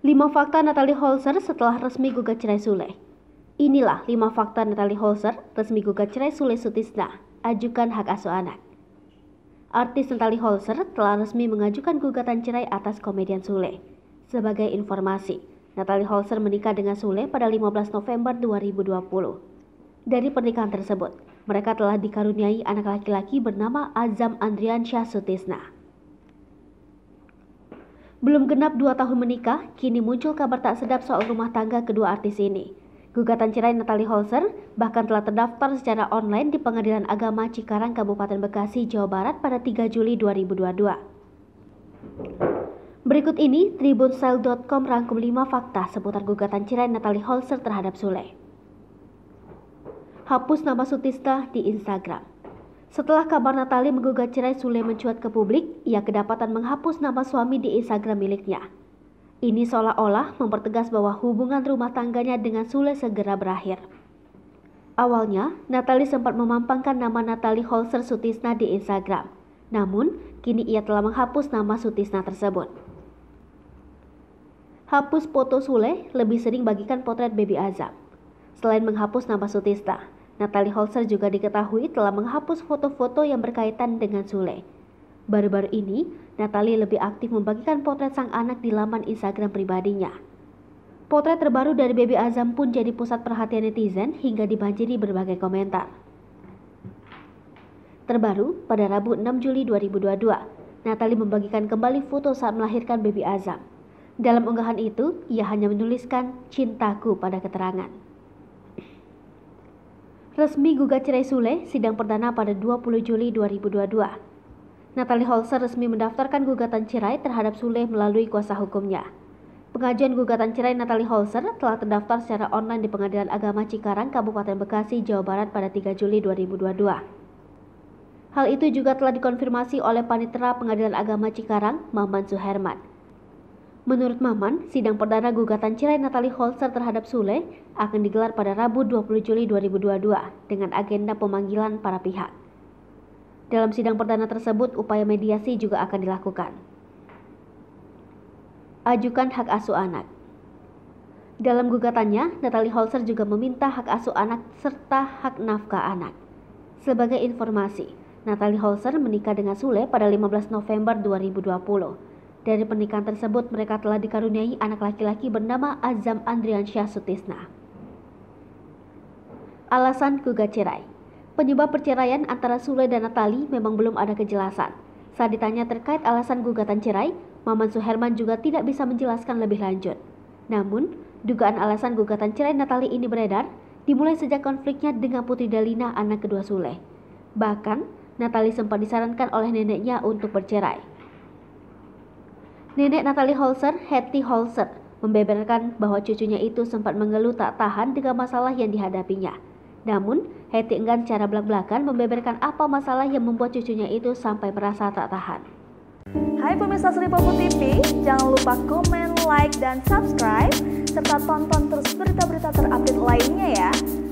5 fakta Natalie Holzer setelah resmi gugat cerai Sule. Inilah 5 fakta Natalie Holzer resmi gugat cerai Sule Sutisna, ajukan hak asuh anak. Artis Natalie Holzer telah resmi mengajukan gugatan cerai atas komedian Sule. Sebagai informasi, Natalie Holzer menikah dengan Sule pada 15 November 2020. Dari pernikahan tersebut, mereka telah dikaruniai anak laki-laki bernama Azam Andriansyah Sutisna. Belum genap dua tahun menikah, kini muncul kabar tak sedap soal rumah tangga kedua artis ini. Gugatan cerai Natalie Holzer bahkan telah terdaftar secara online di Pengadilan Agama Cikarang, Kabupaten Bekasi, Jawa Barat pada 3 Juli 2022. Berikut ini tribunsel.com rangkum 5 fakta seputar gugatan cerai Natalie Holzer terhadap Sule. Hapus nama Sutista di Instagram. Setelah kabar Natali menggugat cerai Sule mencuat ke publik, ia kedapatan menghapus nama suami di Instagram miliknya. Ini seolah-olah mempertegas bahwa hubungan rumah tangganya dengan Sule segera berakhir. Awalnya, Natali sempat memampangkan nama Natali Holzer Sutisna di Instagram. Namun, kini ia telah menghapus nama Sutisna tersebut. Hapus foto Sule lebih sering bagikan potret Baby Azam. Selain menghapus nama Sutisna, Natalie Holzer juga diketahui telah menghapus foto-foto yang berkaitan dengan Sule. Baru-baru ini, Natalie lebih aktif membagikan potret sang anak di laman Instagram pribadinya. Potret terbaru dari Baby Azam pun jadi pusat perhatian netizen hingga dibanjiri berbagai komentar. Terbaru, pada Rabu 6 Juli 2022, Natalie membagikan kembali foto saat melahirkan Baby Azam. Dalam unggahan itu, ia hanya menuliskan cintaku pada keterangan resmi gugat cerai Sule sidang perdana pada 20 Juli 2022. Natalie Holzer resmi mendaftarkan gugatan cerai terhadap Sule melalui kuasa hukumnya. Pengajuan gugatan cerai Natalie Holzer telah terdaftar secara online di Pengadilan Agama Cikarang, Kabupaten Bekasi, Jawa Barat pada 3 Juli 2022. Hal itu juga telah dikonfirmasi oleh Panitera Pengadilan Agama Cikarang, Maman Suherman. Menurut Maman, sidang perdana gugatan cerai Natalie Holzer terhadap Sule akan digelar pada Rabu 20 Juli 2022 dengan agenda pemanggilan para pihak. Dalam sidang perdana tersebut, upaya mediasi juga akan dilakukan. Ajukan hak asuh anak. Dalam gugatannya, Natalie Holzer juga meminta hak asuh anak serta hak nafkah anak. Sebagai informasi, Natalie Holzer menikah dengan Sule pada 15 November 2020 dari pernikahan tersebut mereka telah dikaruniai anak laki-laki bernama Azam Andriansyah Sutisna. Alasan gugat cerai Penyebab perceraian antara Sule dan Natali memang belum ada kejelasan. Saat ditanya terkait alasan gugatan cerai, Maman Suherman juga tidak bisa menjelaskan lebih lanjut. Namun, dugaan alasan gugatan cerai Natali ini beredar dimulai sejak konfliknya dengan Putri Dalina anak kedua Sule. Bahkan, Natali sempat disarankan oleh neneknya untuk bercerai. Nenek Natalie Holzer, Hetty Holzer, membeberkan bahwa cucunya itu sempat mengeluh tak tahan dengan masalah yang dihadapinya. Namun, Hetty enggan secara belak-belakan membeberkan apa masalah yang membuat cucunya itu sampai merasa tak tahan. Hai pemirsa Seripopo TV, jangan lupa komen, like, dan subscribe, serta tonton terus berita-berita terupdate lainnya ya.